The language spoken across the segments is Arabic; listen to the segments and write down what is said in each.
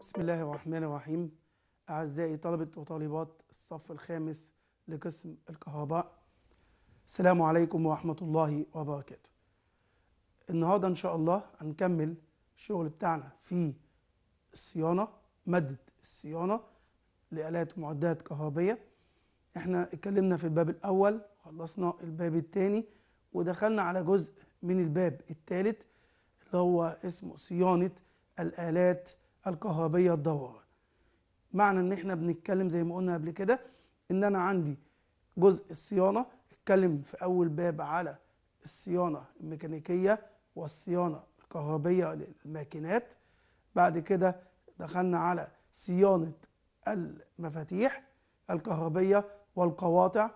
بسم الله الرحمن الرحيم أعزائي طلبة وطالبات الصف الخامس لقسم الكهرباء السلام عليكم ورحمة الله وبركاته النهاردة إن شاء الله هنكمل الشغل بتاعنا في الصيانة مادة الصيانة لآلات ومعدات كهربية احنا اتكلمنا في الباب الأول خلصنا الباب الثاني ودخلنا على جزء من الباب الثالث اللي هو اسمه صيانة الآلات الكهربية الدورة معنى ان احنا بنتكلم زي ما قلنا قبل كده ان انا عندي جزء الصيانة اتكلم في اول باب على الصيانة الميكانيكية والصيانة الكهربية للماكينات بعد كده دخلنا على صيانة المفاتيح الكهربية والقواطع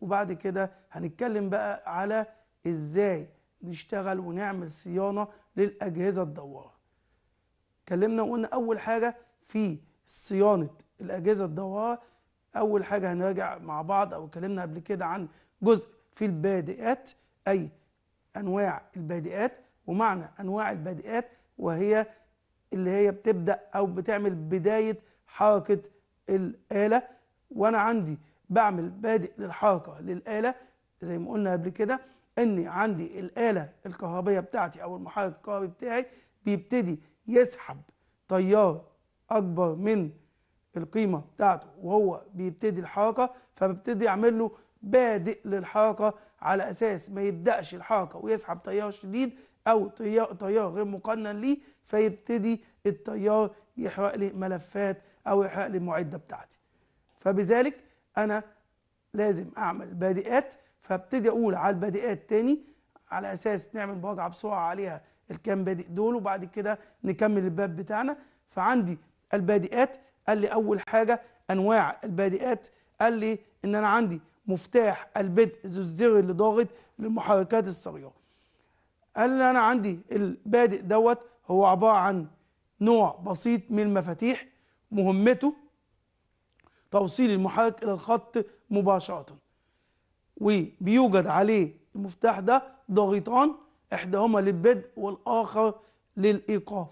وبعد كده هنتكلم بقى على ازاي نشتغل ونعمل صيانة للأجهزة الدوارة اتكلمنا وقلنا اول حاجه في صيانه الاجهزه الضوئيه اول حاجه هنراجع مع بعض او اتكلمنا قبل كده عن جزء في البادئات اي انواع البادئات ومعنى انواع البادئات وهي اللي هي بتبدا او بتعمل بدايه حركه الاله وانا عندي بعمل بادئ للحركه للاله زي ما قلنا قبل كده اني عندي الاله الكهربيه بتاعتي او المحرك الكهربي بتاعي بيبتدي يسحب تيار اكبر من القيمه بتاعته وهو بيبتدي الحركه فببتدي اعمل له بادئ للحركه على اساس ما يبداش الحركه ويسحب تيار شديد او تيار, تيار غير مقنن ليه فيبتدي التيار يحرق لي ملفات او يحرق لي المعده بتاعتي فبذلك انا لازم اعمل بادئات فابتدي اقول على البادئات تاني على اساس نعمل مراجعه بسرعه عليها الكام بادئ دول وبعد كده نكمل الباب بتاعنا فعندي البادئات قال لي اول حاجه انواع البادئات قال لي ان انا عندي مفتاح البدء ذو الزر اللي ضاغط للمحركات الصغيره قال لي انا عندي البادئ دوت هو عباره عن نوع بسيط من المفاتيح مهمته توصيل المحرك الى الخط مباشره وبيوجد عليه المفتاح ده ضغيطان إحداهما للبدء والآخر للإيقاف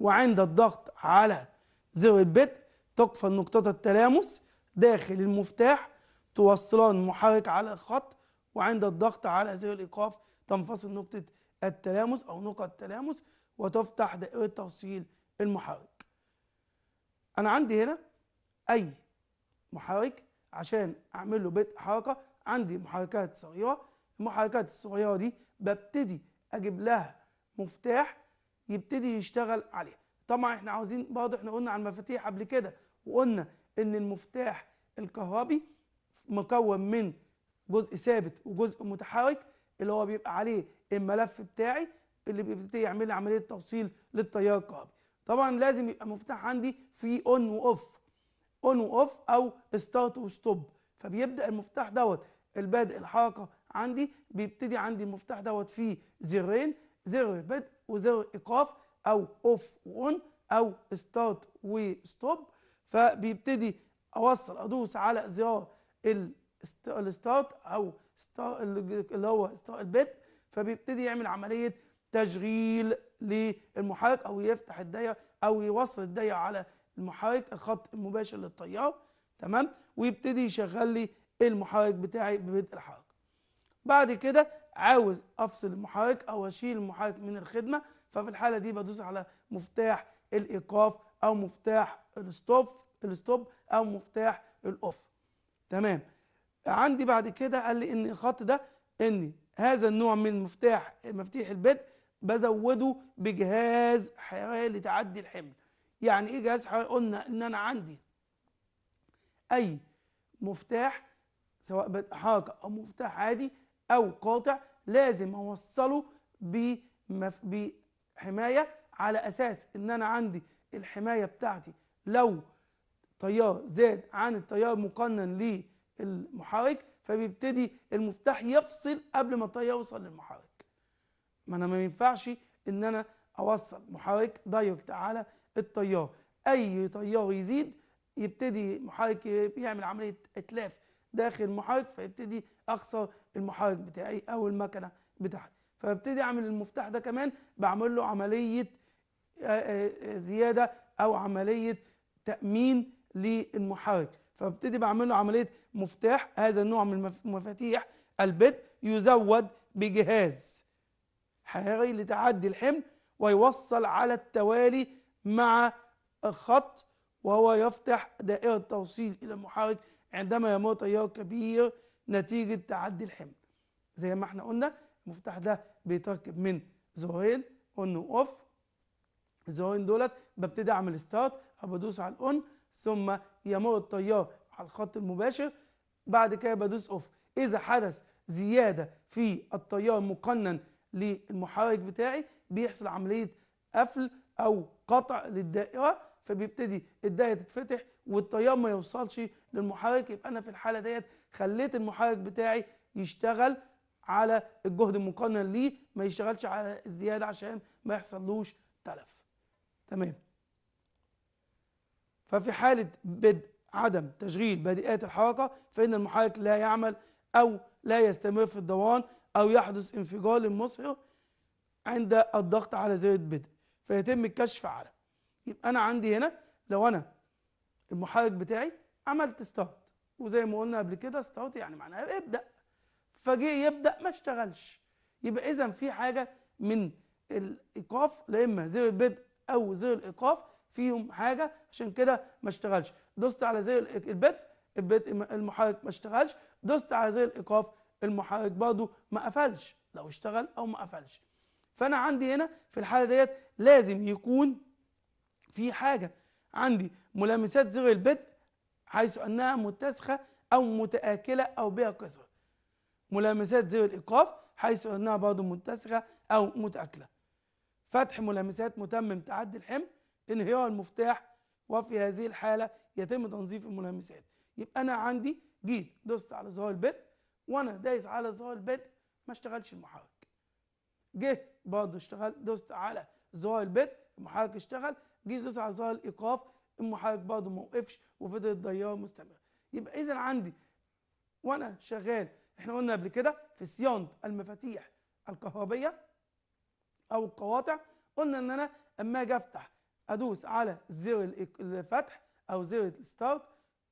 وعند الضغط على زر البدء تقفل نقطة التلامس داخل المفتاح توصلان محرك على الخط وعند الضغط على زر الإيقاف تنفصل نقطة التلامس أو نقط التلامس وتفتح دائرة توصيل المحرك أنا عندي هنا أي محرك عشان أعمل له بدء حركة عندي محركات صغيرة المحركات الصغيرة دي ببتدي اجيب لها مفتاح يبتدي يشتغل عليها طبعا احنا عاوزين برضه احنا قلنا على المفاتيح قبل كده وقلنا ان المفتاح الكهربي مكون من جزء ثابت وجزء متحرك اللي هو بيبقى عليه الملف بتاعي اللي بيبتدي يعمل لي عمليه توصيل للتيار الكهربي طبعا لازم يبقى مفتاح عندي في اون واوف اون واوف او ستارت وستوب فبيبدا المفتاح دوت البادئ الحركه عندي بيبتدي عندي المفتاح دوت فيه زرين زر بدء وزر ايقاف او اوف اون او ستارت وستوب فبيبتدي اوصل ادوس على زرار الستارت او اللي هو البت فبيبتدي يعمل عمليه تشغيل للمحرك او يفتح الدايره او يوصل الدايره على المحرك الخط المباشر للتيار تمام ويبتدي يشغل لي المحرك بتاعي ببدء الحركه بعد كده عاوز افصل المحرك او اشيل المحرك من الخدمه ففي الحاله دي بدوس على مفتاح الايقاف او مفتاح الستوب الستوب او مفتاح الاوف تمام عندي بعد كده قال لي ان الخط ده ان هذا النوع من مفتاح مفتيح البدء بزوده بجهاز حراري لتعدي الحمل يعني ايه جهاز حراري قلنا ان انا عندي اي مفتاح سواء حركه او مفتاح عادي أو قاطع لازم أوصله بحماية على أساس إن أنا عندي الحماية بتاعتي لو تيار زاد عن التيار مقنن للمحرك فبيبتدي المفتاح يفصل قبل ما التيار يوصل للمحرك ما أنا ما ينفعش إن أنا أوصل محرك دايركت على التيار أي تيار يزيد يبتدي محرك يعمل عملية إتلاف داخل المحرك فيبتدي اخسر المحرك بتاعي او المكنه بتاعتي فابتدي اعمل المفتاح ده كمان بعمل له عمليه آه، آه، آه، زياده او عمليه تامين للمحرك فابتدي بعمل له عمليه مفتاح هذا النوع من مفاتيح البدء يزود بجهاز حراري لتعدي الحمل ويوصل على التوالي مع الخط وهو يفتح دائره توصيل الى المحرك عندما يموت تيار كبير نتيجة تعدي الحمل زي ما احنا قلنا المفتاح ده بيتركب من زرارين اون واوف الزرارين دولت ببتدي اعمل ستارت بدوس على الاون ثم يمر التيار على الخط المباشر بعد كده بدوس اوف اذا حدث زياده في التيار مقنن للمحرك بتاعي بيحصل عمليه قفل او قطع للدائره فبيبتدي الدايه تتفتح والتيار ما يوصلش للمحرك يبقى انا في الحاله ديت خليت المحرك بتاعي يشتغل على الجهد المقنن ليه ما يشتغلش على الزياده عشان ما يحصلوش تلف تمام ففي حاله بدء عدم تشغيل بادئات الحركه فان المحرك لا يعمل او لا يستمر في الدوران او يحدث انفجار للمصهر عند الضغط على زر البدء فيتم الكشف عنه يبقى انا عندي هنا لو انا المحرك بتاعي عملت ستارت وزي ما قلنا قبل كده ستارت يعني معناها ابدا فجه يبدا ما اشتغلش يبقى اذا في حاجه من الايقاف لا اما زر البدء او زر الايقاف فيهم حاجه عشان كده ما اشتغلش دوست على زر البدء المحرك ما اشتغلش دوست على زر الايقاف المحرك برضه ما قفلش لو اشتغل او ما قفلش فانا عندي هنا في الحاله ديت لازم يكون في حاجة عندي ملامسات زر البدء حيث أنها متسخة أو متآكلة أو بها كسرة ملامسات زر الإيقاف حيث أنها برضه متسخة أو متآكلة فتح ملامسات متمم تعدي الحمل انهيار المفتاح وفي هذه الحالة يتم تنظيف الملامسات يبقى أنا عندي جيت دوست على زرار البدء وأنا دايس على زرار البدء ما اشتغلش المحرك جه برضه اشتغل دوست على زرار البدء المحرك اشتغل جه يدوس على زهر الايقاف المحرك برضه ما وقفش وفضل الديار مستمر يبقى اذا عندي وانا شغال احنا قلنا قبل كده في صيانه المفاتيح الكهربيه او القواطع قلنا ان انا اما اجي افتح ادوس على زر الفتح او زر الستارت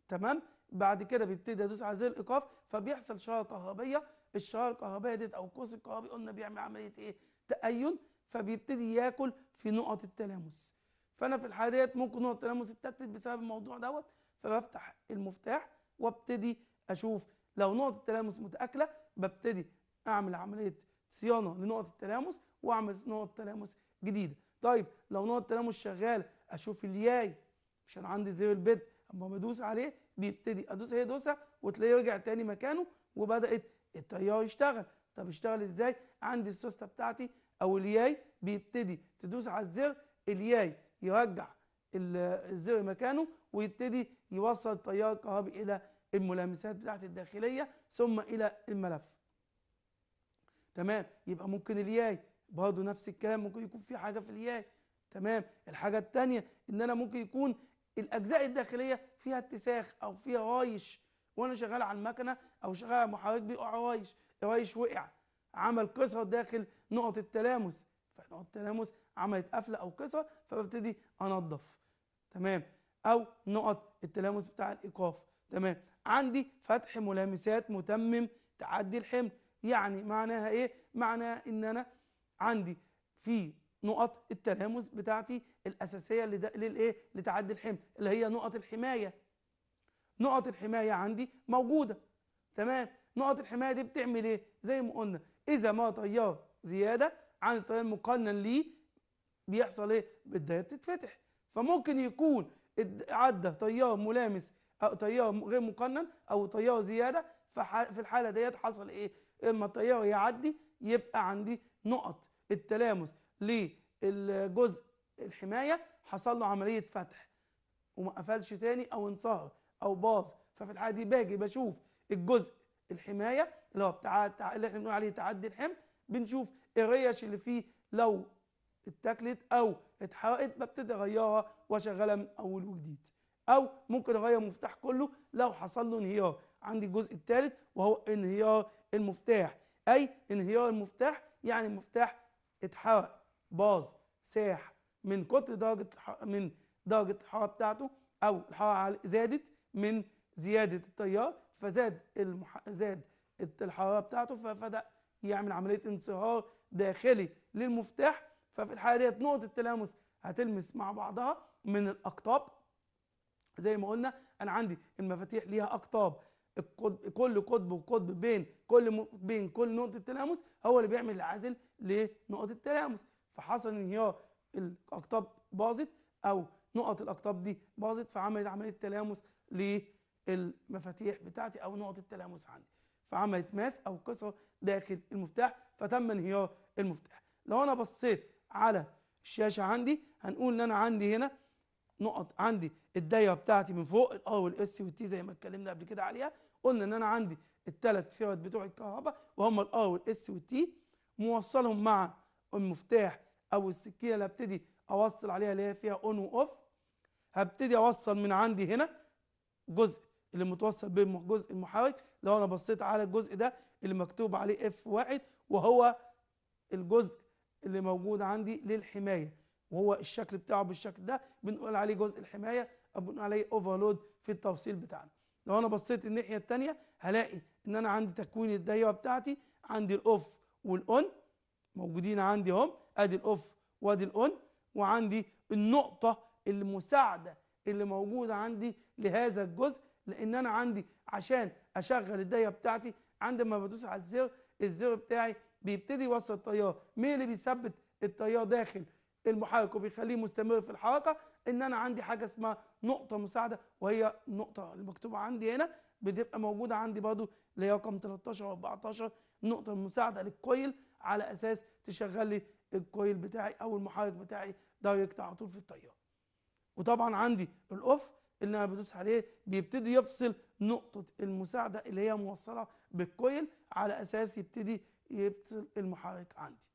تمام بعد كده بيبتدي ادوس على زر الايقاف فبيحصل شاره كهربيه الشاره الكهربيه ديت او القوس الكهربي قلنا بيعمل عمليه ايه؟ تأين فبيبتدي ياكل في نقط التلامس فانا في الحاله ممكن نقطة التلامس التكتيك بسبب الموضوع دوت فبفتح المفتاح وابتدي اشوف لو نقط التلامس متاكله ببتدي اعمل عمليه صيانه لنقط التلامس واعمل نقط تلامس جديده طيب لو نقط التلامس شغاله اشوف الياي مش انا عندي زي البيت اما بدوس عليه بيبتدي ادوس هي دوسه وتلاقيه رجع تاني مكانه وبدات التيار يشتغل طب اشتغل ازاي عندي السوسته بتاعتي او الياي بيبتدي تدوس على الزر الياي يرجع الزر مكانه ويبتدي يوصل تيار الكهربي الى الملامسات بتاعت الداخليه ثم الى الملف تمام يبقى ممكن الياي برضه نفس الكلام ممكن يكون في حاجه في الياي تمام الحاجه الثانيه ان انا ممكن يكون الاجزاء الداخليه فيها اتساخ او فيها رايش وانا شغال على المكنه او شغال على المحرك بيقع رايش رايش وقع عمل كسر داخل نقط التلامس فاحنا هو التلامس عملت قفله او قصه فببتدي انظف تمام او نقط التلامس بتاع الايقاف تمام عندي فتح ملامسات متمم تعدي الحمل يعني معناها ايه معناها ان انا عندي في نقط التلامس بتاعتي الاساسيه للايه لتعدي الحمل اللي هي نقط الحمايه نقط الحمايه عندي موجوده تمام نقط الحمايه دي بتعمل ايه زي ما قلنا اذا ما تيار زياده عن الطريق المقنن ليه بيحصل ايه؟ الدايه بتتفتح فممكن يكون عدى تيار ملامس او تيار غير مقنن او تيار زياده ففي الحاله ديت حصل ايه؟ اما التيار يعدي يبقى عندي نقط التلامس للجزء الحمايه حصل له عمليه فتح وما قفلش تاني او انصهر او باظ ففي الحاله دي باجي بشوف الجزء الحمايه اللي هو بتاع اللي احنا بنقول عليه تعدي الحمل بنشوف الريش اللي فيه لو اتاكلت او اتحرقت ببتدي اغيرها واشغلها من اول وجديد او ممكن اغير المفتاح كله لو حصل له انهيار عندي الجزء الثالث وهو انهيار المفتاح اي انهيار المفتاح يعني المفتاح اتحرق باظ ساح من كتر درجه من درجه الحراره بتاعته او الحراره زادت من زياده التيار فزاد المح... زاد الحراره بتاعته فبدا يعمل عمليه انصهار داخلي للمفتاح ففي الحاله ديت نقط التلامس هتلمس مع بعضها من الاقطاب زي ما قلنا انا عندي المفاتيح ليها اقطاب كل قطب وقطب بين كل م... بين كل نقطه تلامس هو اللي بيعمل العازل لنقطه التلامس فحصل انهيار الاقطاب باظت او نقط الاقطاب دي باظت فعملت عمليه تلامس للمفاتيح بتاعتي او نقط التلامس عندي فعملت ماس او كسره داخل المفتاح فتم انهيار المفتاح لو انا بصيت على الشاشه عندي هنقول ان انا عندي هنا نقط عندي الدايره بتاعتي من فوق الار والاس والتي زي ما اتكلمنا قبل كده عليها قلنا ان انا عندي الثلاث فرد بتوع الكهرباء وهم الار والاس والتي موصلهم مع المفتاح او السكينه اللي هبتدي اوصل عليها اللي هي فيها اون واوف هبتدي اوصل من عندي هنا جزء اللي متوصل بين جزء المحرك لو انا بصيت على الجزء ده اللي مكتوب عليه اف واحد وهو الجزء اللي موجود عندي للحمايه وهو الشكل بتاعه بالشكل ده بنقول عليه جزء الحمايه او بنقول عليه اوفرلود في التوصيل بتاعنا لو انا بصيت الناحيه الثانيه هلاقي ان انا عندي تكوين الدايره بتاعتي عندي الاوف والاون موجودين عندي اهم ادي الاوف وادي الاون وعندي النقطه المساعده اللي موجوده عندي لهذا الجزء لان انا عندي عشان اشغل الدايه بتاعتي عندما بدوس على الزر الزر بتاعي بيبتدي يوصل التيار مين اللي بيثبت التيار داخل المحرك وبيخليه مستمر في الحركه ان انا عندي حاجه اسمها نقطه مساعده وهي النقطه المكتوبه عندي هنا بتبقى موجوده عندي برضو اللي هي رقم 13 و 14 نقطه المساعده للكويل على اساس تشغل لي الكويل بتاعي او المحرك بتاعي دايركت على طول في التيار وطبعا عندي الاوف اللي انا بدوس عليه بيبتدي يفصل نقطه المساعده اللي هي موصله بالكويل على اساس يبتدي يفصل المحرك عندي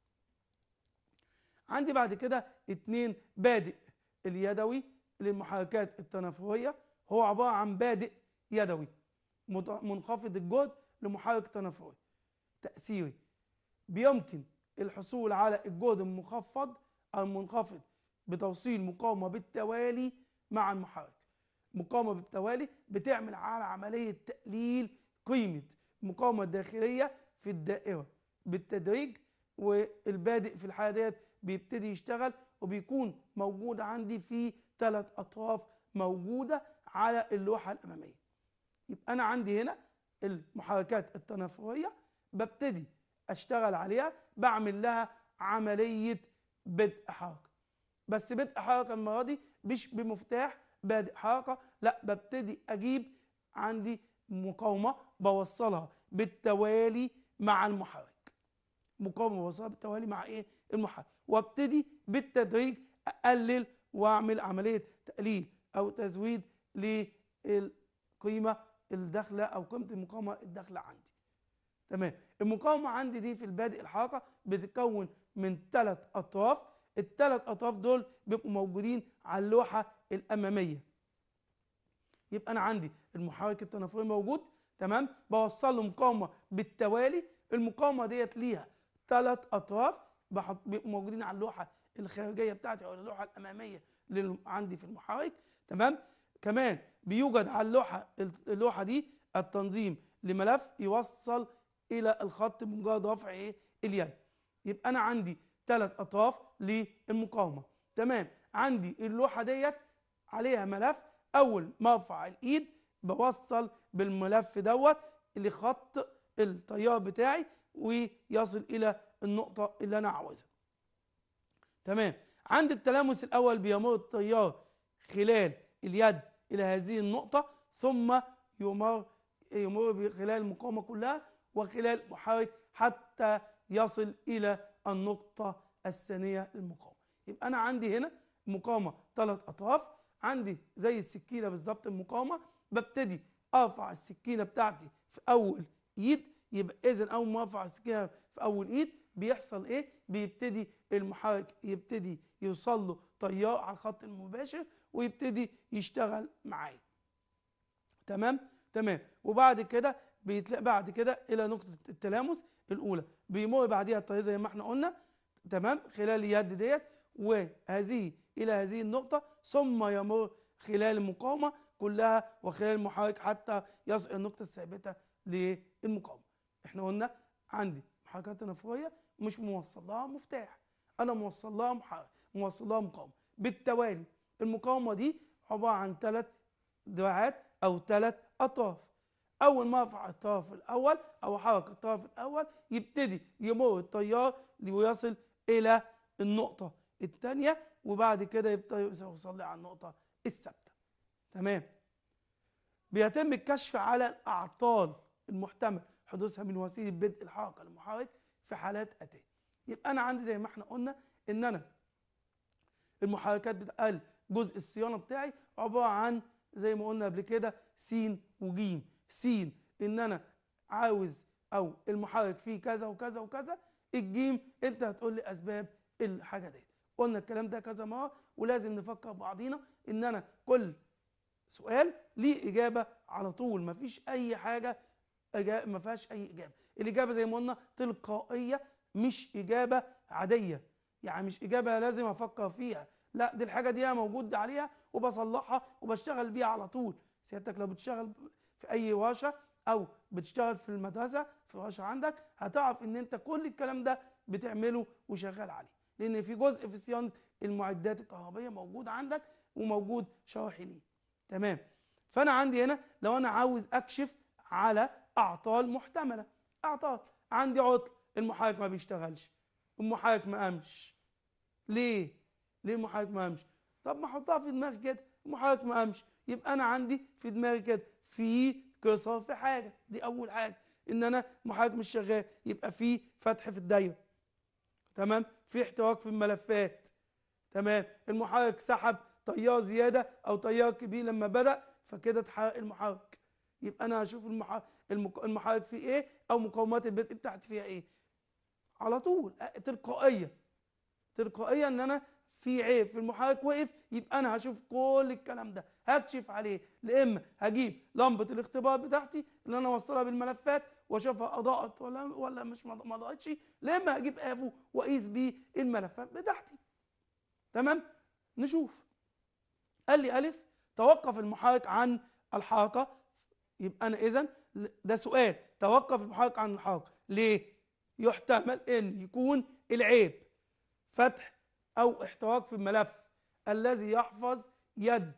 عندي بعد كده اتنين بادئ اليدوي للمحركات التنافريه هو عباره عن بادئ يدوي منخفض الجهد لمحرك تنافري تاثيري بيمكن الحصول على الجهد المخفض او المنخفض بتوصيل مقاومه بالتوالي مع المحرك مقاومة بالتوالي بتعمل على عملية تقليل قيمة المقاومة الداخلية في الدائرة بالتدريج والبادئ في الحالة ديت بيبتدي يشتغل وبيكون موجود عندي في ثلاث أطراف موجودة على اللوحة الأمامية يبقى أنا عندي هنا المحركات التنافرية ببتدي أشتغل عليها بعمل لها عملية بدء حركة بس بدء حركة المرة دي مش بمفتاح بادئ حركه لا ببتدي اجيب عندي مقاومه بوصلها بالتوالي مع المحرك مقاومه بوصلها بالتوالي مع ايه المحرك وابتدي بالتدريج اقلل واعمل عمليه تقليل او تزويد للقيمه الداخله او قيمه المقاومه الداخله عندي تمام المقاومه عندي دي في البادئ الحركه بتتكون من ثلاث اطراف الثلاث اطراف دول بيبقوا موجودين على اللوحه الاماميه يبقى انا عندي المحرك التنافري موجود تمام بوصل له مقاومه بالتوالي المقاومه ديت ليها ثلاث اطراف بحط بيبقوا موجودين على اللوحه الخارجيه بتاعتي او اللوحه الاماميه اللي عندي في المحرك تمام كمان بيوجد على اللوحه اللوحه دي التنظيم لملف يوصل الى الخط بمجرد رفع ايه اليد يبقى انا عندي ثلاث اطراف للمقاومه تمام عندي اللوحه ديت عليها ملف اول ما ارفع الايد بوصل بالملف دوت لخط التيار بتاعي ويصل الى النقطه اللي انا عاوزها تمام عند التلامس الاول بيمر التيار خلال اليد الى هذه النقطه ثم يمر يمر خلال المقاومه كلها وخلال محرك حتى يصل الى النقطه الثانيه للمقاومه يبقى انا عندي هنا مقاومه ثلاث اطراف عندي زي السكينه بالظبط المقاومه ببتدي ارفع السكينه بتاعتي في اول ايد يبقى اذا اول ما ارفع السكينه في اول ايد بيحصل ايه بيبتدي المحرك يبتدي يوصل له تيار على الخط المباشر ويبتدي يشتغل معايا تمام تمام وبعد كده بعد كده الى نقطه التلامس الاولى بيمر بعديها التيار زي ما احنا قلنا تمام خلال اليد ديت وهذه الى هذه النقطه ثم يمر خلال المقاومه كلها وخلال المحرك حتى يصل النقطه الثابته للمقاومه احنا قلنا عندي محركات تنافريه مش موصل لها مفتاح انا موصل لها محرك موصل لها مقاومه بالتوالي المقاومه دي عباره عن ثلاث دراعات او ثلاث اطراف اول ما ارفع الطرف الاول او حركه الطرف الاول يبتدي يمر التيار ويصل الى النقطه الثانيه وبعد كده يبدا يوصل لي على النقطه الثابته تمام بيتم الكشف على الاعطال المحتمل حدوثها من وسيله بدء الحركه المحرك في حالات اتيه يبقى انا عندي زي ما احنا قلنا ان انا المحركات بتقل جزء الصيانه بتاعي عباره عن زي ما قلنا قبل كده س وج س ان انا عاوز او المحرك فيه كذا وكذا وكذا الجيم انت هتقول لي اسباب الحاجه ديت قلنا الكلام ده كذا مره ولازم نفكر بعضينا ان انا كل سؤال ليه اجابه على طول مفيش اي حاجه ما فيهاش اي اجابه الاجابه زي ما قلنا تلقائيه مش اجابه عاديه يعني مش اجابه لازم افكر فيها لا دي الحاجه دي انا موجود عليها وبصلحها وبشتغل بيها على طول سيادتك لو بتشتغل في اي ورشه او بتشتغل في المدرسه تحفظهاش عندك هتعرف ان انت كل الكلام ده بتعمله وشغال عليه لان في جزء في صيانه المعدات الكهربائيه موجود عندك وموجود شرحي ليه تمام فانا عندي هنا لو انا عاوز اكشف على اعطال محتمله اعطال عندي عطل المحرك ما بيشتغلش المحرك ما قامش ليه ليه المحرك ما قامش طب ما احطها في دماغي كده المحرك ما قامش يبقى انا عندي في دماغي كده في قصه في حاجه دي اول حاجه ان انا محاك مش شغال يبقى في فتح في الدايره تمام في احتراق في الملفات تمام المحرك سحب تيار زياده او تيار كبير لما بدا فكده اتحرق المحرك يبقى انا هشوف المحرك المحرك فيه ايه او مقاومات البدء بتاعتي فيها ايه على طول تلقائيه تلقائيه ان انا في عيب في المحرك وقف يبقى انا هشوف كل الكلام ده هكشف عليه لا اما هجيب لمبه الاختبار بتاعتي اللي انا اوصلها بالملفات واشوفها اضاءت ولا ولا مش ما اضاءتش لما اجيب افو واقيس بيه الملفات بتاعتي تمام نشوف قال لي الف توقف المحرك عن الحاقه يبقى انا اذا ده سؤال توقف المحايق عن الحركه ليه يحتمل ان يكون العيب فتح او احتراق في الملف الذي يحفظ يد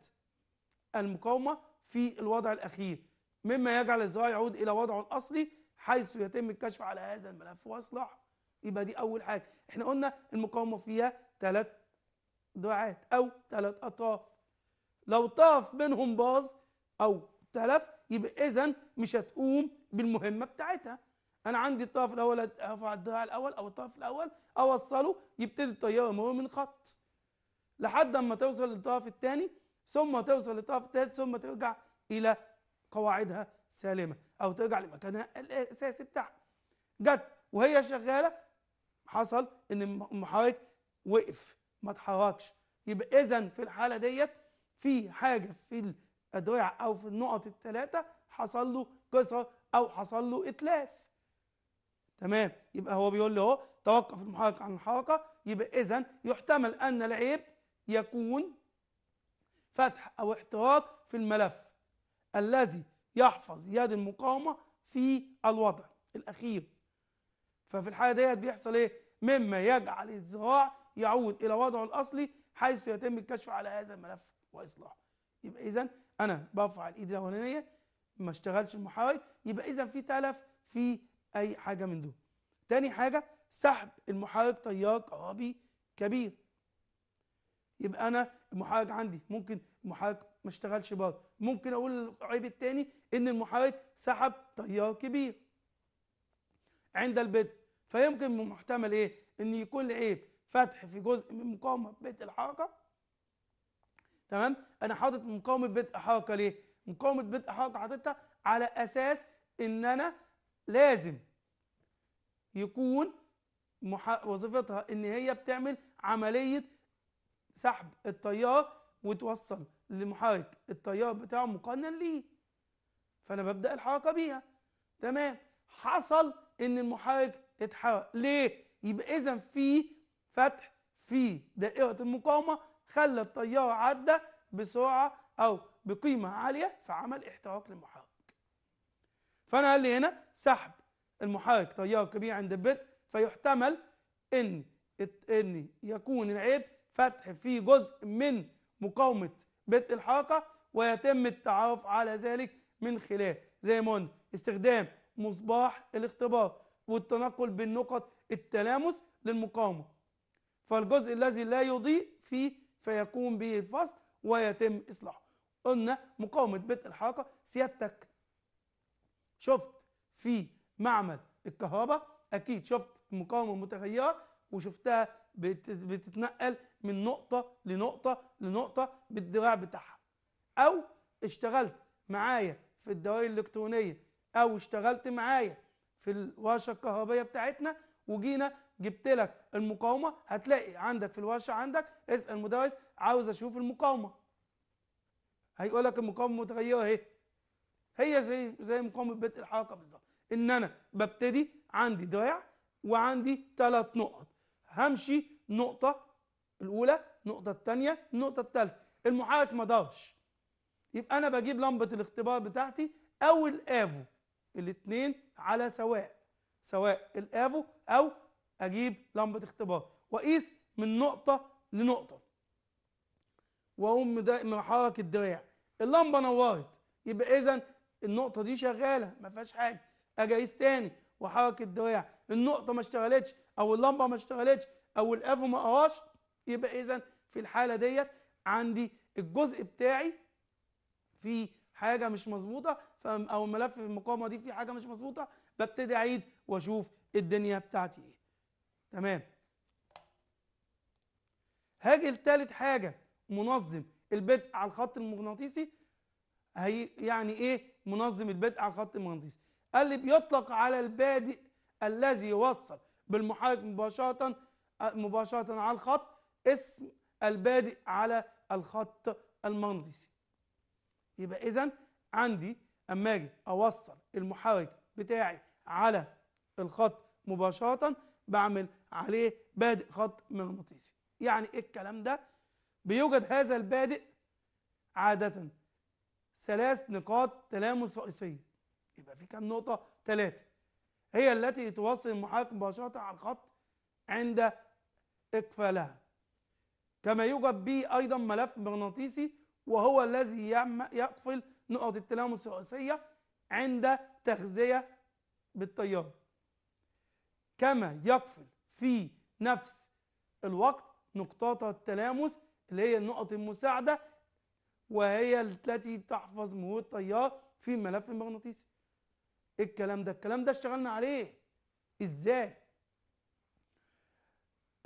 المقاومه في الوضع الاخير مما يجعل الزراعه يعود الى وضعه الاصلي حيث يتم الكشف على هذا الملف واصلاحه يبقى دي اول حاجه احنا قلنا المقاومه فيها ثلاث دعات او ثلاث اطراف لو طرف منهم باظ او تلف يبقى اذا مش هتقوم بالمهمه بتاعتها انا عندي الطرف الاول ارفع الدعاء الاول او الطرف الاول اوصله يبتدي الطياره ما من خط لحد اما توصل للطرف الثاني ثم توصل للطرف الثالث ثم ترجع الى قواعدها سالمه او ترجع لمكانها الاساسي بتاعها جت وهي شغاله حصل ان المحرك وقف ما اتحركش يبقى اذا في الحاله ديت في حاجه في الادراع او في النقط الثلاثه حصل له كسر او حصل له اتلاف تمام يبقى هو بيقول لي اهو توقف المحرك عن الحركه يبقى اذا يحتمل ان العيب يكون فتح او احتراق في الملف الذي يحفظ يد المقاومة في الوضع الأخير ففي الحالة ديت بيحصل إيه؟ مما يجعل الذراع يعود إلى وضعه الأصلي حيث يتم الكشف على هذا الملف وإصلاحه يبقى إذا أنا برفع الإيد الأولانية ما اشتغلش المحرك يبقى إذا في تلف في أي حاجة من دول تاني حاجة سحب المحرك تيار كهربي كبير يبقى انا المحرك عندي ممكن المحرك ما اشتغلش برضه ممكن اقول العيب الثاني ان المحرك سحب تيار كبير عند البدء فيمكن من محتمل ايه ان يكون العيب فتح في جزء من مقاومه بدء الحركه تمام انا حاطط مقاومه بدء حركه ليه مقاومه بدء حركه حاططها على اساس ان انا لازم يكون وظيفتها ان هي بتعمل عمليه سحب التيار وتوصل لمحرك التيار بتاعه مقنن ليه فانا ببدا الحركه بيها تمام حصل ان المحرك اتحرق ليه يبقى اذا في فتح في دائره المقاومه خلى التيار عدى بسرعه او بقيمه عاليه فعمل احتراق للمحرك فانا قال لي هنا سحب المحرك تيار كبير عند البدء فيحتمل ان ان يكون العيب فتح في جزء من مقاومة بدء الحركة ويتم التعرف على ذلك من خلال زي ما قلنا استخدام مصباح الاختبار والتنقل بين نقط التلامس للمقاومة فالجزء الذي لا يضيء فيه فيكون به الفصل ويتم إصلاحه قلنا مقاومة بدء الحركة سيادتك شفت في معمل الكهرباء أكيد شفت المقاومة المتغيرة وشفتها بتتنقل من نقطة لنقطة لنقطة بالدراع بتاعها أو اشتغلت معايا في الدوائر الإلكترونية أو اشتغلت معايا في الورشة الكهربية بتاعتنا وجينا جبت لك المقاومة هتلاقي عندك في الورشة عندك اسأل المدرس عاوز أشوف المقاومة هيقول لك المقاومة متغيرة أهي هي زي زي مقاومة بيت الحركة بالظبط إن أنا ببتدي عندي دراع وعندي ثلاث نقط همشي نقطة الأولى النقطة الثانية النقطة الثالثة المحرك ما دارش يبقى أنا بجيب لمبة الاختبار بتاعتي أو الأفو الاثنين على سواء سواء الأفو أو أجيب لمبة اختبار وأقيس من نقطة لنقطة وأقوم محرك الدراع اللمبة نورت يبقى إذا النقطة دي شغالة ما فيهاش حاجة أجي أقيس تاني وأحرك الدراع النقطة ما اشتغلتش او اللمبه ما اشتغلتش او الافو ما قواش يبقى اذا في الحاله ديت عندي الجزء بتاعي في حاجه مش مظبوطه او الملف في المقاومه دي في حاجه مش مظبوطه ببتدي اعيد واشوف الدنيا بتاعتي ايه تمام هاجي لتالت حاجه منظم البدء على الخط المغناطيسي هي يعني ايه منظم البدء على الخط المغناطيسي قال لي بيطلق على البادئ الذي يوصل بالمحرك مباشرة آه، مباشرة على الخط اسم البادئ على الخط المغناطيسي يبقى إذا عندي أما أجي أوصل المحرك بتاعي على الخط مباشرة بعمل عليه بادئ خط مغناطيسي يعني إيه الكلام ده بيوجد هذا البادئ عادة ثلاث نقاط تلامس رئيسية يبقى في كام نقطة؟ ثلاثة هي التي توصل المحاكم مباشرة على الخط عند إقفالها كما يوجد به أيضا ملف مغناطيسي وهو الذي يقفل نقط التلامس الرئيسية عند تغذية بالتيار كما يقفل في نفس الوقت نقطات التلامس اللي هي النقط المساعدة وهي التي تحفظ مرور التيار في الملف المغناطيسي ايه الكلام ده الكلام ده اشتغلنا عليه ازاي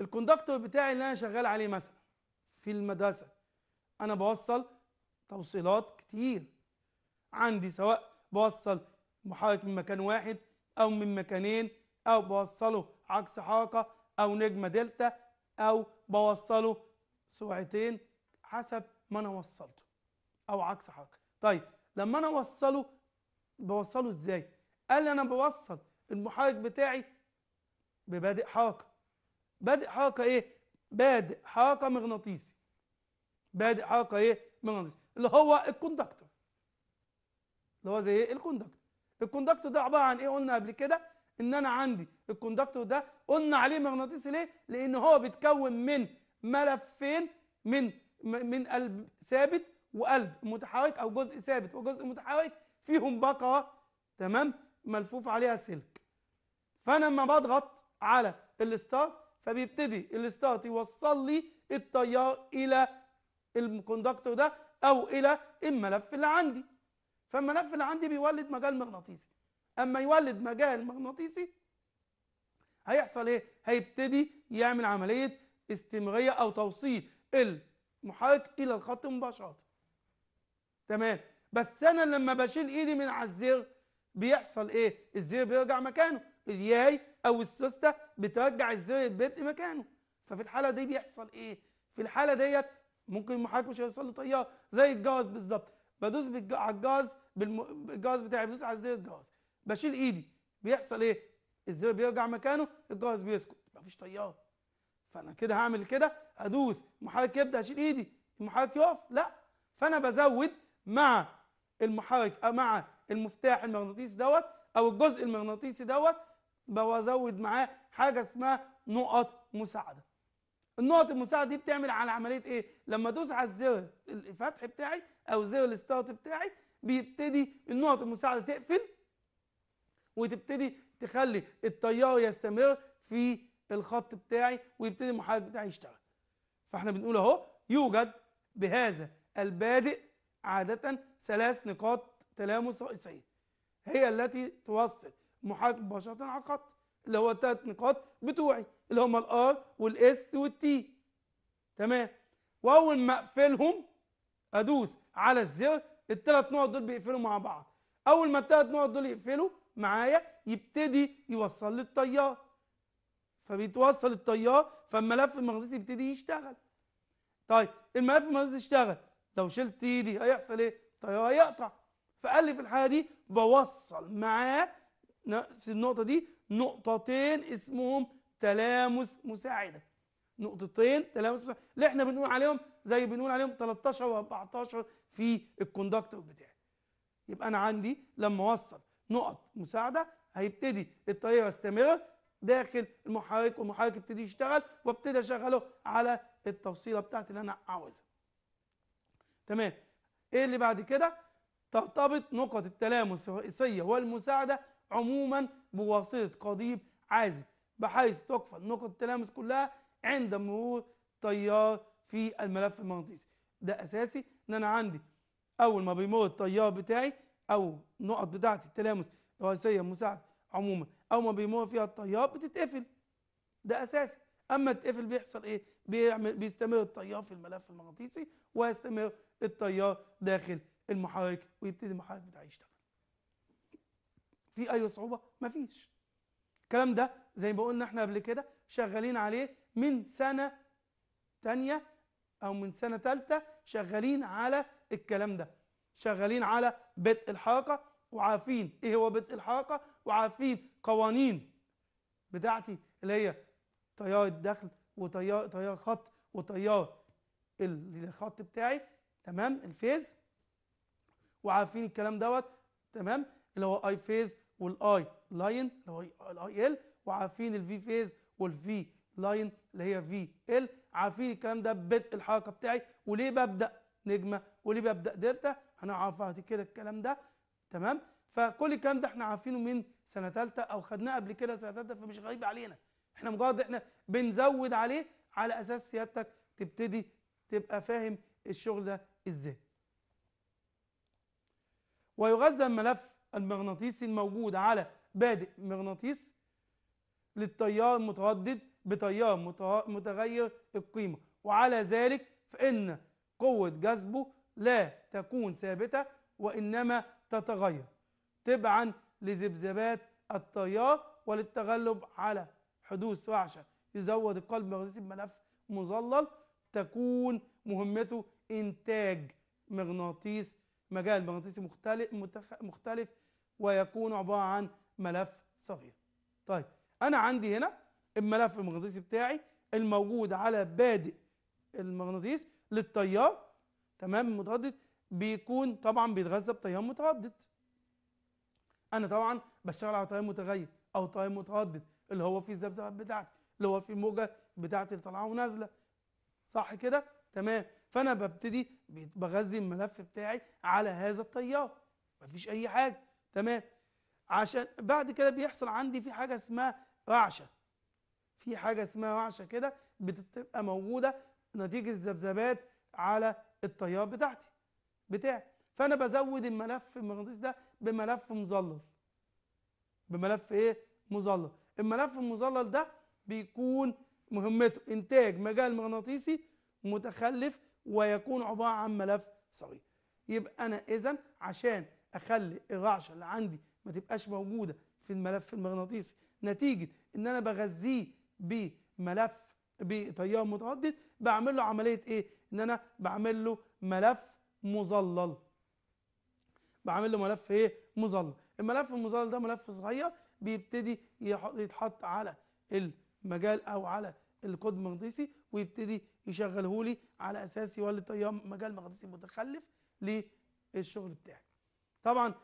الكوندكتور بتاعي اللي انا شغال عليه مثلا في المدرسه انا بوصل توصيلات كتير عندي سواء بوصل محرك من مكان واحد او من مكانين او بوصله عكس حركه او نجمه دلتا او بوصله سرعتين حسب ما انا وصلته او عكس حركه طيب لما انا اوصله بوصله ازاي قال لي انا بوصل المحرك بتاعي ببادئ حركه بادئ حركه ايه بادئ حركه مغناطيسي بادئ حركه ايه مغناطيسي اللي هو الكوندكتور اللي هو زي ايه الكوندكتور الكوندكتور ده عباره عن ايه قلنا قبل كده ان انا عندي الكوندكتور ده قلنا عليه مغناطيسي ليه لان هو بيتكون من ملفين من من قلب ثابت وقلب متحرك او جزء ثابت وجزء متحرك فيهم بقره تمام ملفوف عليها سلك فانا لما بضغط على الستارت فبيبتدي الستارت يوصل لي التيار الى الكوندكتور ده او الى الملف اللي عندي فالملف اللي عندي بيولد مجال مغناطيسي اما يولد مجال مغناطيسي هيحصل ايه هيبتدي يعمل عمليه استمراريه او توصيل المحرك الى الخط مباشره تمام بس انا لما بشيل ايدي من على الزر بيحصل ايه الزر بيرجع مكانه الياي او السوستة بترجع الزر البدء مكانه ففي الحالة دي بيحصل ايه في الحالة ديت ممكن المحرك مش هيوصل له طيار زي الجاز بالظبط بدوس على الجاز بالم... بالجاز بتاعي بدوس على زر الجاز بشيل ايدي بيحصل ايه الزر بيرجع مكانه الجاز بيسكت مفيش طيارة فانا كده هعمل كده ادوس المحرك يبدا اشيل ايدي المحرك يقف لا فانا بزود مع المحرك مع المفتاح المغناطيسي دوت او الجزء المغناطيسي دوت بزود معاه حاجه اسمها نقط مساعده النقط المساعده دي بتعمل على عمليه ايه لما ادوس على الزر الفتح بتاعي او زر الستارت بتاعي بيبتدي النقط المساعده تقفل وتبتدي تخلي التيار يستمر في الخط بتاعي ويبتدي المحرك بتاعي يشتغل فاحنا بنقول اهو يوجد بهذا البادئ عادة ثلاث نقاط تلامس رئيسية هي التي توصل محاك مباشرة على الخط اللي هو الثلاث نقاط بتوعي اللي هما الار والاس والتي تمام واول ما اقفلهم ادوس على الزر الثلاث نقط دول بيقفلوا مع بعض اول ما الثلاث نقط دول يقفلوا معايا يبتدي يوصل لي التيار فبيتوصل التيار فالملف المغناطيسي يبتدي يشتغل طيب الملف المغناطيسي اشتغل لو شلت ايدي هيحصل ايه الطيارة هيقطع فقال لي في الحاله دي بوصل معاه نفس النقطه دي نقطتين اسمهم تلامس مساعده نقطتين تلامس مساعدة. اللي احنا بنقول عليهم زي بنقول عليهم 13 و14 في الكوندكتور بتاعي يبقى انا عندي لما اوصل نقط مساعده هيبتدي الطيارة يستمر داخل المحرك والمحرك يبتدي يشتغل وابتدي اشغله على التوصيله بتاعتي اللي انا عاوزها تمام ايه اللي بعد كده ترتبط نقط التلامس الرئيسية والمساعدة عموما بواسطة قضيب عازل بحيث تقفل نقط التلامس كلها عند مرور طيار في الملف المغناطيسي ده اساسي ان انا عندي اول ما بيمر الطيار بتاعي او النقط بتاعتي التلامس الرئيسية المساعدة عموما اول ما بيمر فيها الطيار بتتقفل ده اساسي اما تقفل بيحصل ايه بيعمل بيستمر التيار في الملف المغناطيسي ويستمر التيار داخل المحرك ويبتدي المحرك بتاعي يشتغل في اي صعوبه مفيش الكلام ده زي ما قلنا احنا قبل كده شغالين عليه من سنه تانية او من سنه تالتة شغالين على الكلام ده شغالين على بدء الحركه وعارفين ايه هو بدء الحركه وعارفين قوانين بتاعتي اللي هي تيار الدخل وتيار تيار خط وتيار الخط بتاعي تمام الفيز وعارفين الكلام دوت تمام اللي هو اي فيز والاي لاين اللي هو الاي ال وعارفين الفي فيز والفي لاين اللي هي في ال عارفين الكلام ده ببدء الحركه بتاعي وليه ببدا نجمه وليه ببدا دلتا هنعرف بعد كده الكلام ده تمام فكل الكلام ده احنا عارفينه من سنه ثالثه او خدناه قبل كده سنه ثالثه فمش غريب علينا احنا مجرد احنا بنزود عليه على اساس سيادتك تبتدي تبقى فاهم الشغل ده ازاي ويغذى الملف المغناطيسي الموجود على بادئ مغناطيس للتيار المتردد بتيار متغير القيمة وعلى ذلك فإن قوة جذبه لا تكون ثابتة وإنما تتغير تبعا لذبذبات التيار وللتغلب على حدوث رعشة يزود القلب مغناطيسي بملف مظلل تكون مهمته إنتاج مغناطيس مجال مغناطيسي مختلف, مختلف ويكون عبارة عن ملف صغير طيب أنا عندي هنا الملف المغناطيسي بتاعي الموجود على بادئ المغناطيس للتيار تمام متردد بيكون طبعا بيتغذى بتيار متردد انا طبعا بشتغل على تيار متغير او تيار متردد اللي هو في الذبذبات بتاعتي اللي هو في الموجه بتاعتي اللي طالعه ونازله صح كده تمام فانا ببتدي بغذي الملف بتاعي على هذا التيار مفيش اي حاجه تمام عشان بعد كده بيحصل عندي في حاجه اسمها وعشه في حاجه اسمها وعشه كده بتبقى موجوده نتيجه الذبذبات على التيار بتاعتي بتاعي فانا بزود الملف المغناطيسي ده بملف مظلل بملف ايه مظلل الملف المظلل ده بيكون مهمته انتاج مجال مغناطيسي متخلف ويكون عباره عن ملف صغير يبقى انا اذا عشان اخلي الرعشه اللي عندي ما تبقاش موجوده في الملف المغناطيسي نتيجه ان انا بغذيه بملف بتيار متردد بعمل له عمليه ايه ان انا بعمل له ملف مظلل بعمل له ملف ايه مظلل الملف المظلل ده ملف صغير بيبتدي يتحط على المجال او على القطب المغناطيسي ويبتدي يشغله لي على اساس يولد تيار مجال مغناطيسي متخلف للشغل بتاعي طبعا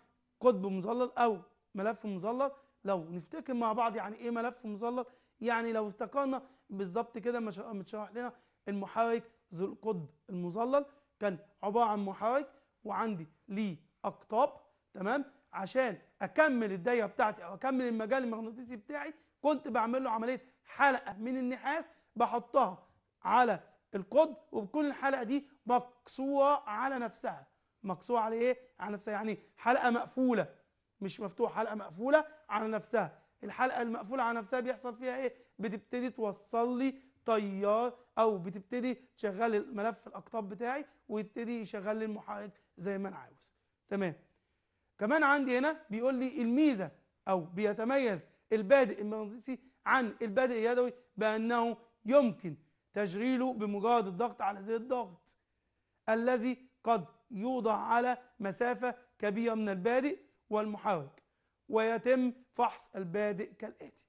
قطب مظلل او ملف مظلل لو نفتكر مع بعض يعني ايه ملف مظلل يعني لو افتكرنا بالظبط كده متشرح لنا المحرك ذو القطب المظلل كان عباره عن محرك وعندي ليه اقطاب تمام عشان اكمل الدايه بتاعتي او اكمل المجال المغناطيسي بتاعي كنت بعمل له عمليه حلقه من النحاس بحطها على القطب وبتكون الحلقه دي مكسوره على نفسها مكسوره على ايه على نفسها يعني حلقه مقفوله مش مفتوحه حلقه مقفوله على نفسها الحلقه المقفوله على نفسها بيحصل فيها ايه بتبتدي توصل لي تيار او بتبتدي تشغل الملف الاقطاب بتاعي ويبتدي يشغل لي المحرك زي ما انا عاوز تمام كمان عندي هنا بيقول لي الميزة أو بيتميز البادئ المغناطيسي عن البادئ اليدوي بأنه يمكن تشغيله بمجرد الضغط على زر الضغط الذي قد يوضع على مسافة كبيرة من البادئ والمحرك ويتم فحص البادئ كالآتي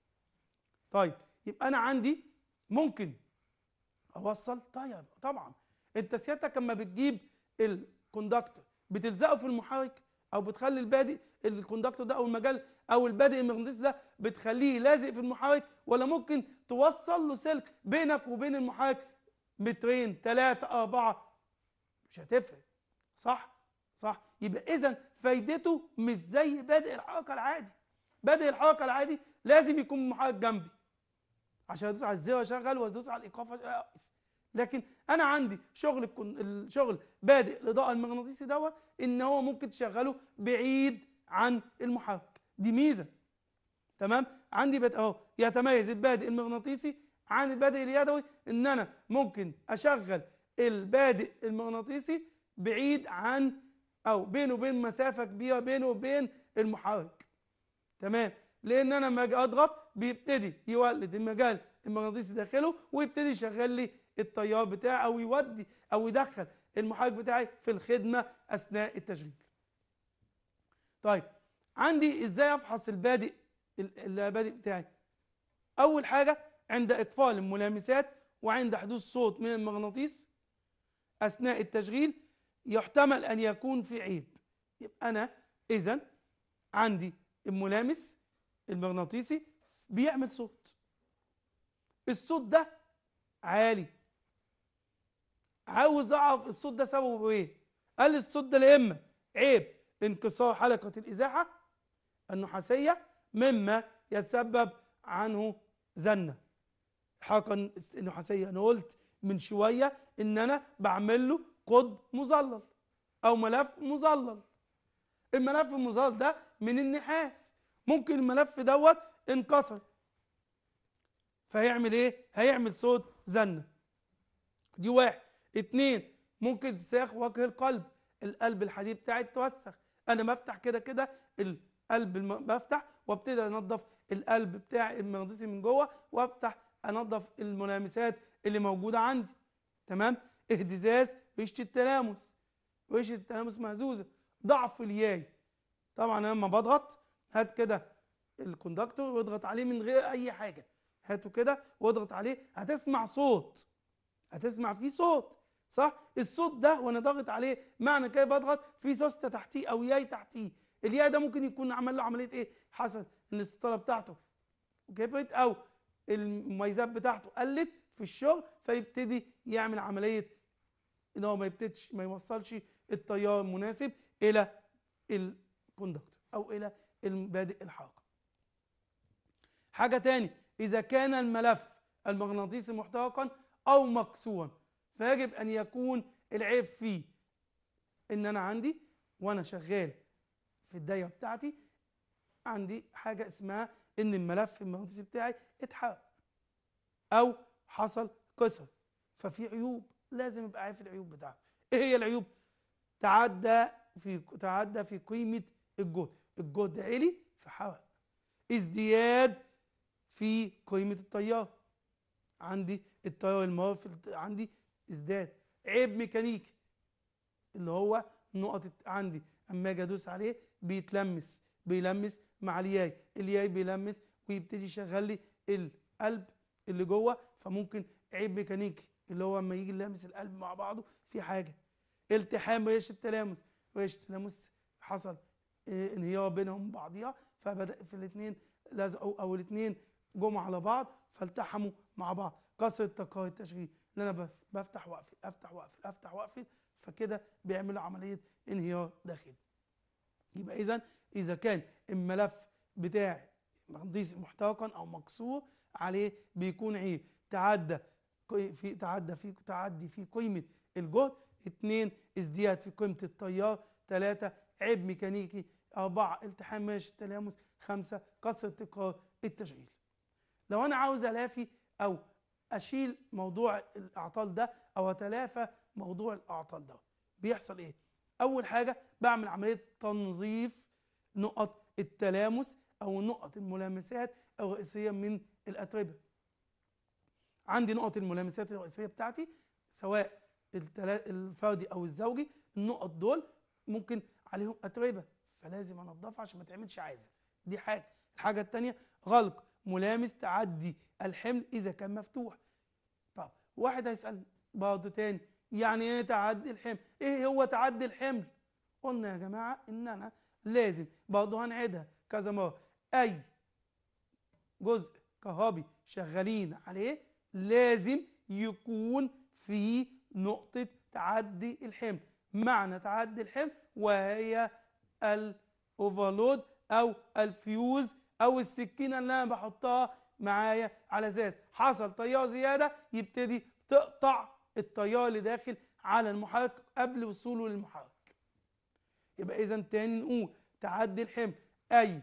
طيب يبقى أنا عندي ممكن أوصل طيب طبعا أنت سيادتك لما بتجيب الكوندكتور بتلزقه في المحرك او بتخلي البادئ الكوندكتور ده او المجال او البادئ المغناطيسي ده بتخليه لازق في المحرك ولا ممكن توصل له سلك بينك وبين المحرك مترين ثلاثة أربعة مش هتفرق صح صح يبقى إذا فايدته مش زي بادئ الحركة العادي بادئ الحركة العادي لازم يكون المحرك جنبي عشان ادوس على الزر اشغل وادوس على الايقاف اقف آه. لكن انا عندي شغل الشغل بادئ الاضاءه المغناطيسي دوت ان هو ممكن تشغله بعيد عن المحرك دي ميزه تمام عندي بت... اهو يتميز البادئ المغناطيسي عن البادئ اليدوي ان انا ممكن اشغل البادئ المغناطيسي بعيد عن او بينه وبين مسافه كبيره بينه وبين المحرك تمام لان انا لما اجي اضغط بيبتدي يولد المجال المغناطيسي داخله ويبتدي يشغل لي التيار بتاعي او يودي او يدخل المحرك بتاعي في الخدمه اثناء التشغيل. طيب عندي ازاي افحص البادئ البادئ بتاعي؟ اول حاجه عند اقفال الملامسات وعند حدوث صوت من المغناطيس اثناء التشغيل يحتمل ان يكون في عيب يبقى انا اذا عندي الملامس المغناطيسي بيعمل صوت الصوت ده عالي عاوز اعرف الصوت ده سببه ايه قال الصوت ده يا اما عيب انكسار حلقه الازاحه النحاسيه مما يتسبب عنه زنه الحلقه النحاسيه انا قلت من شويه ان انا بعمل له قطب مظلل او ملف مظلل الملف المظلل ده من النحاس ممكن الملف دوت انكسر فهيعمل ايه هيعمل صوت زن دي واحد اتنين ممكن تساخ وجه القلب القلب الحديد بتاعي اتوسخ انا بفتح كده كده القلب بفتح وابتدي انضف القلب بتاعي المغناطيسي من جوه وافتح انضف الملامسات اللي موجوده عندي تمام اهتزاز وشه التلامس وشه التلامس مهزوزه ضعف الياي طبعا لما بضغط هات كده الكوندكتور واضغط عليه من غير اي حاجه هاته كده واضغط عليه هتسمع صوت هتسمع فيه صوت صح الصوت ده وانا ضاغط عليه معنى كده بضغط في سوسته تحتيه او ياي تحتيه الياي ده ممكن يكون عمل له عمليه ايه حصل الستاره بتاعته كبرت او المميزات بتاعته قلت في الشغل فيبتدي يعمل عمليه ان هو ما يبتدش ما يوصلش التيار المناسب الى الكوندكتور او الى البادئ الحاقد حاجة تاني إذا كان الملف المغناطيسي محترقا أو مكسورا فيجب أن يكون العيب فيه إن أنا عندي وأنا شغال في الدايرة بتاعتي عندي حاجة اسمها إن الملف المغناطيسي بتاعي اتحرق أو حصل كسر ففي عيوب لازم ابقى عارف العيوب بتاعته ايه هي العيوب تعدى في تعدى في قيمه الجهد الجهد عالي فحرق ازدياد في قيمة التيار عندي التيار الموافق عندي ازداد عيب ميكانيكي اللي هو نقطة عندي اما اجي ادوس عليه بيتلمس بيلمس مع الياي الياي بيلمس ويبتدي يشغل لي القلب اللي جوه فممكن عيب ميكانيكي اللي هو اما يجي يلمس القلب مع بعضه في حاجة التحام ويش التلامس ويش التلامس حصل آه، انهيار بينهم بعضيها فبدا في الاثنين لزقوا او الاثنين جم على بعض فالتحموا مع بعض كسر التكرار التشغيل ان انا بفتح واقفل افتح واقفل افتح واقفل فكده بيعملوا عمليه انهيار داخلي يبقى اذا اذا كان الملف بتاعي مقديس محترقا او مكسور عليه بيكون عيب إيه؟ تعدى في تعدى في تعدي في قيمه الجهد اثنين ازدياد في قيمه التيار ثلاثة عيب ميكانيكي أربعة التحام ماشي التلامس خمسة كسر تكرار التشغيل لو انا عاوز الافي او اشيل موضوع الاعطال ده او اتلافى موضوع الاعطال ده بيحصل ايه اول حاجه بعمل عمليه تنظيف نقط التلامس او نقط الملامسات الرئيسيه من الاتربه عندي نقط الملامسات الرئيسيه بتاعتي سواء الفردي او الزوجي النقط دول ممكن عليهم اتربه فلازم انضفها عشان ما تعملش عازل دي حاجه الحاجه الثانيه غلق ملامس تعدي الحمل اذا كان مفتوح طب واحد هيسال برضه تاني يعني ايه تعدي الحمل ايه هو تعدي الحمل قلنا يا جماعه ان انا لازم برضه هنعيدها كذا مره اي جزء كهربي شغالين عليه لازم يكون في نقطه تعدي الحمل معنى تعدي الحمل وهي الاوفرلود او الفيوز او السكينه اللي انا بحطها معايا على ازاز حصل تيار زياده يبتدي تقطع التيار اللي داخل على المحرك قبل وصوله للمحرك يبقى اذا تاني نقول تعدي الحمل اي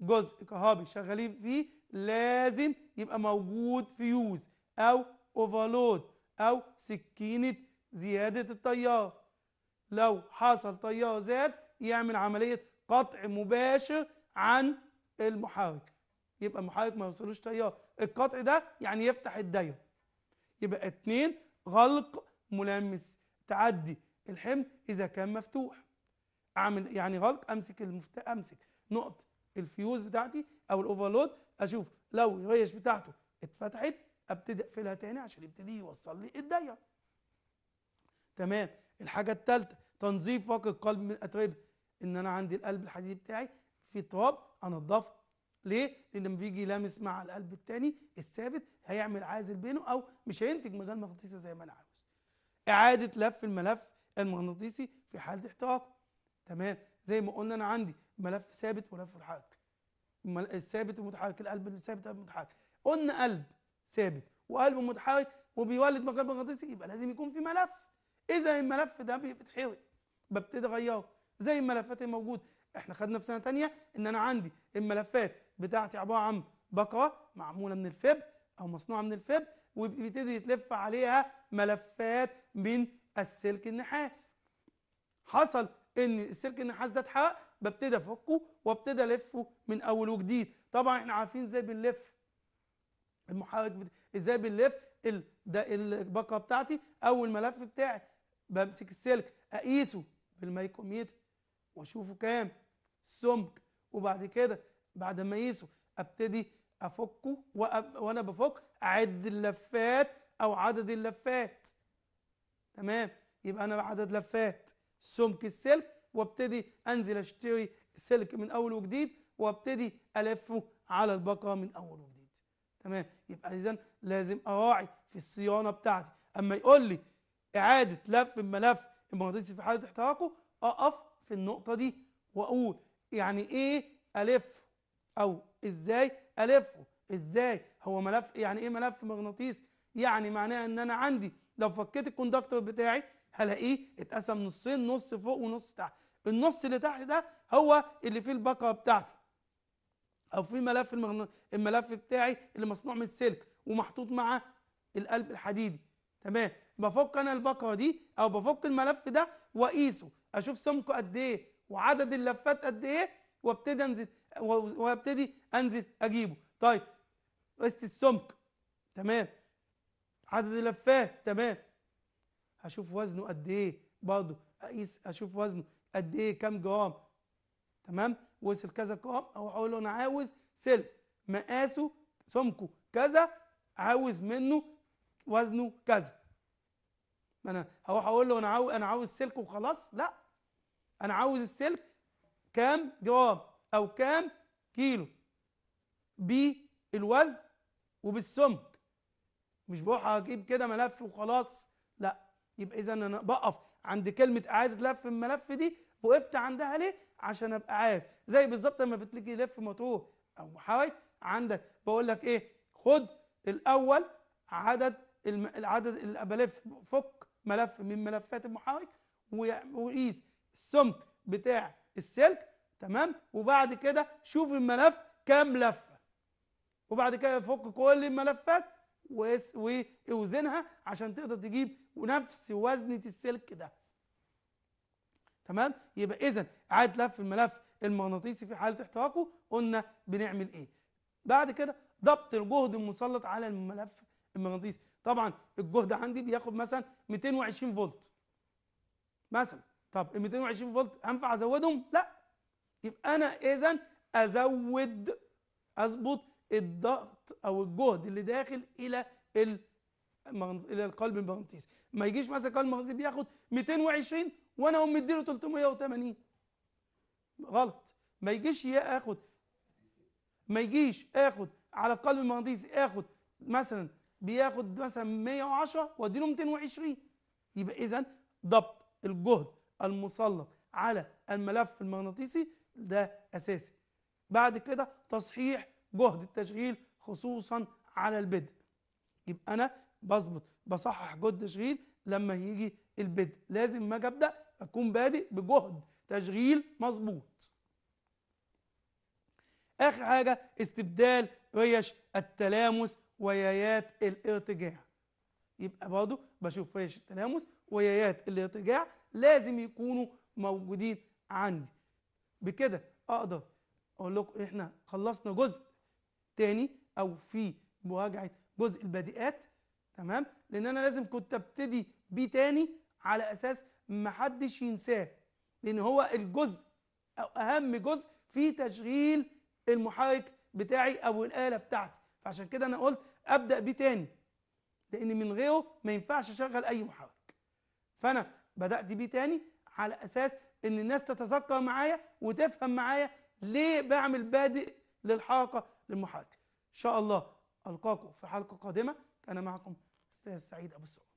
جزء كهربي شغالين فيه لازم يبقى موجود فيوز او اوفرلود او سكينه زياده التيار لو حصل تيار زاد يعمل عمليه قطع مباشر عن المحرك يبقى المحرك ما يوصلوش تيار القطع ده يعني يفتح الدايره يبقى اتنين غلق ملامس تعدي الحمل اذا كان مفتوح اعمل يعني غلق امسك المفتاح امسك نقطه الفيوز بتاعتي او الاوفرلود اشوف لو الريش بتاعته اتفتحت ابتدي اقفلها تاني عشان يبتدي يوصل لي الدايره تمام الحاجه الثالثه تنظيف فقر القلب من الاتربه ان انا عندي القلب الحديدي بتاعي في تراب انضفه ليه؟ لان لما بيجي يلامس مع القلب الثاني الثابت هيعمل عازل بينه او مش هينتج مجال مغناطيسي زي ما انا عاوز. اعاده لف الملف المغناطيسي في حاله احتراقه. تمام زي ما قلنا انا عندي ملف ثابت ولف متحرك. الثابت المتحرك القلب الثابت والقلب المتحرك. قلنا قلب ثابت وقلب متحرك وبيولد مجال مغناطيسي يبقى لازم يكون في ملف. اذا الملف ده بيتحرق ببتدي اغيره زي الملفات الموجوده احنا خدنا في سنه ثانيه ان انا عندي الملفات بتاعتي عباره عن بقره معموله من الفب او مصنوعه من الفب وبتبتدي يتلف عليها ملفات من السلك النحاس حصل ان السلك النحاس ده اتحرق ببتدي افكه وابتدي الفه من اول وجديد طبعا احنا عارفين ازاي بنلف المحرك ازاي بنلف البقره بتاعتي او الملف بتاعي بمسك السلك اقيسه بالمايكروميتر واشوفه كام السمك وبعد كده بعد ما يسوى ابتدي افكه وأب... وانا بفك اعد اللفات او عدد اللفات تمام يبقى انا عدد لفات سمك السلك وابتدي انزل اشتري سلك من اول وجديد وابتدي الفه على البقره من اول وجديد تمام يبقى اذا لازم اراعي في الصيانه بتاعتي اما يقول لي اعاده لف الملف المغناطيسي في حاله احتراقه اقف في النقطه دي واقول يعني ايه الفه او ازاي الفه ازاي هو ملف يعني ايه ملف مغناطيسي يعني معناها ان انا عندي لو فكيت الكوندكتور بتاعي هلاقيه اتقسم نصين نص فوق ونص تحت النص اللي تحت ده هو اللي فيه البقره بتاعتي او في ملف المغن... الملف بتاعي اللي مصنوع من السلك ومحطوط مع القلب الحديدي تمام بفك انا البقره دي او بفك الملف ده واقيسه اشوف سمكه قد ايه وعدد اللفات قد ايه وابتدي انزل وابتدي انزل اجيبه طيب قست السمك تمام عدد اللفات تمام هشوف وزنه قد ايه برضه اقيس اشوف وزنه قد ايه كام جرام تمام وصل كذا جرام او اقول له انا عاوز سلك مقاسه سمكه كذا عاوز منه وزنه كذا ما انا هروح اقول له انا عاوز انا عاوز سلك وخلاص لا انا عاوز السلك كام جرام او كام كيلو بالوزن وبالسمك مش بروح اجيب كده ملف وخلاص لا يبقى اذا انا بقف عند كلمه اعاده لف الملف دي وقفت عندها ليه عشان ابقى عارف زي بالظبط لما بتلاقي لف مطروح او محاوي عندك بقول لك ايه خد الاول عدد العدد اللي بلف فك ملف من ملفات المحاوي وقيس السمك بتاع السلك تمام وبعد كده شوف الملف كام لفه وبعد كده فك كل الملفات واوزنها عشان تقدر تجيب نفس وزنه السلك ده تمام يبقى اذا عاد لف الملف المغناطيسي في حاله احتراقه قلنا بنعمل ايه بعد كده ضبط الجهد المسلط على الملف المغناطيسي طبعا الجهد عندي بياخد مثلا 220 فولت مثلا طب ال 220 فولت هنفع ازودهم لا يبقى انا اذا ازود اظبط الضغط او الجهد اللي داخل الى ال الى القلب المغناطيسي ما يجيش مثلا القلب المغناطيسي بياخد 220 وانا اقوم مديله 380 غلط ما يجيش ياخد ما يجيش اخد على القلب المغناطيسي اخد مثلا بياخد مثلا 110 واديله 220 يبقى اذا ضبط الجهد المسلط على الملف المغناطيسي ده أساسي بعد كده تصحيح جهد التشغيل خصوصا على البدء يبقى أنا بظبط بصحح جهد التشغيل لما يجي البدء لازم ما أبدأ أكون بادئ بجهد تشغيل مظبوط آخر حاجة استبدال ريش التلامس ويايات الارتجاع يبقى برضه بشوف ريش التلامس ويايات الارتجاع لازم يكونوا موجودين عندي بكده اقدر اقول لكم احنا خلصنا جزء تاني او في مراجعه جزء البديئات تمام لان انا لازم كنت ابتدي بيه تاني على اساس ما حدش ينساه لان هو الجزء او اهم جزء في تشغيل المحرك بتاعي او الاله بتاعتي فعشان كده انا قلت ابدا بيه تاني لان من غيره ما ينفعش اشغل اي محرك فانا بدات بيه تاني على اساس ان الناس تتذكر معايا وتفهم معايا ليه بعمل بادئ للحاقة للمحرك ان شاء الله القاكم في حلقه قادمه كان معكم استاذ سعيد ابو السعود